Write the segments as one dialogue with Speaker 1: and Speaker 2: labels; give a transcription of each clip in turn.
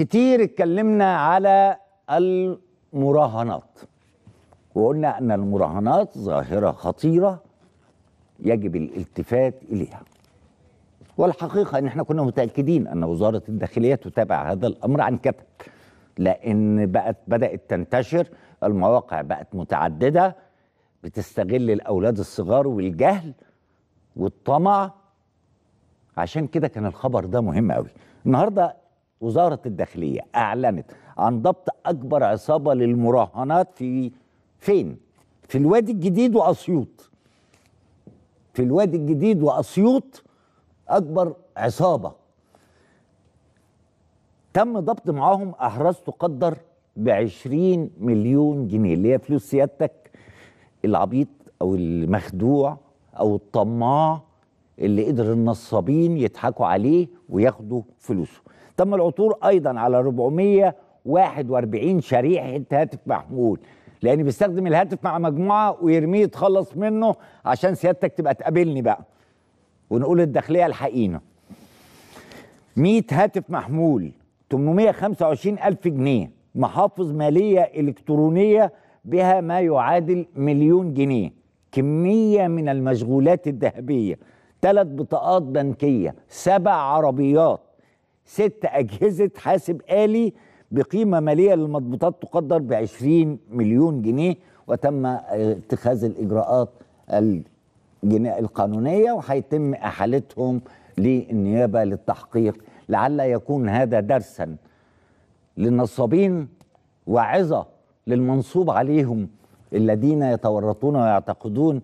Speaker 1: كتير اتكلمنا على المراهنات وقلنا ان المراهنات ظاهره خطيره يجب الالتفات اليها والحقيقه ان احنا كنا متاكدين ان وزاره الداخليه تتابع هذا الامر عن كثب لان بقت بدات تنتشر المواقع بقت متعدده بتستغل الاولاد الصغار والجهل والطمع عشان كده كان الخبر ده مهم قوي النهارده وزارة الداخلية أعلنت عن ضبط أكبر عصابة للمراهنات في فين؟ في الوادي الجديد وأسيوط في الوادي الجديد وأسيوط أكبر عصابة تم ضبط معاهم أحراز تقدر ب 20 مليون جنيه اللي هي فلوس سيادتك العبيط أو المخدوع أو الطماع اللي قدر النصابين يضحكوا عليه وياخدوا فلوسه تم العثور ايضا على 441 شريحه هاتف محمول لان بيستخدم الهاتف مع مجموعه ويرميه يتخلص منه عشان سيادتك تبقى تقابلني بقى ونقول الداخليه الحقينا 100 هاتف محمول 825 ألف جنيه محافظ مالية إلكترونية بها ما يعادل مليون جنيه كمية من المشغولات الذهبية ثلاث بطاقات بنكيه سبع عربيات ست اجهزه حاسب الي بقيمه ماليه للمضبوطات تقدر ب 20 مليون جنيه وتم اتخاذ الاجراءات القانونيه وهيتم احالتهم للنيابه للتحقيق لعل يكون هذا درسا للنصابين وعظه للمنصوب عليهم الذين يتورطون ويعتقدون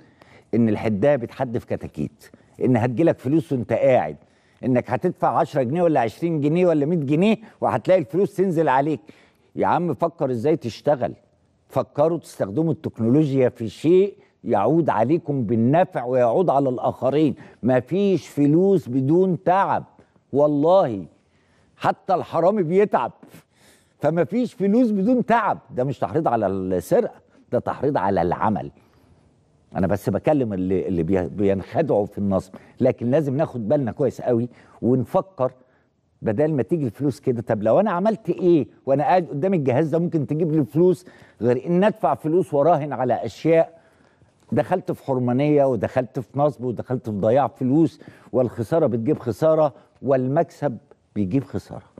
Speaker 1: ان الحدايه بتحدف كتاكيت ان هتجيلك فلوس وانت قاعد انك هتدفع 10 جنيه ولا 20 جنيه ولا 100 جنيه وهتلاقي الفلوس تنزل عليك يا عم فكر ازاي تشتغل فكروا تستخدموا التكنولوجيا في شيء يعود عليكم بالنفع ويعود على الاخرين مفيش فلوس بدون تعب والله حتى الحرامي بيتعب فمفيش فلوس بدون تعب ده مش تحريض على السرقه ده تحريض على العمل انا بس بكلم اللي اللي بينخدعوا في النصب لكن لازم ناخد بالنا كويس قوي ونفكر بدل ما تيجي الفلوس كده طب لو انا عملت ايه وانا قاعد قدام الجهاز ده ممكن تجيب لي فلوس غير ان ادفع فلوس وراهن على اشياء دخلت في حرمانيه ودخلت في نصب ودخلت في ضياع فلوس والخساره بتجيب خساره والمكسب بيجيب خساره